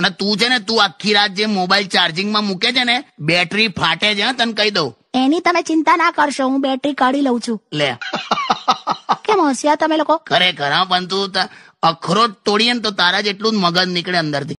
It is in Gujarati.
અને તું છે ને તું આખી રાત જે મોબાઈલ ચાર્જિંગમાં મૂકે છે ને બેટરી ફાટે છે તને કહી દઉં એની તમે ચિંતા ના કરશો હું બેટરી કાઢી લઉં છું લે કેમ હોશિયાર તમે લોકો ખરેખર હા પણ તું અખરોટ તોડીએ ને તો તારા જેટલું જ મગજ નીકળે અંદરથી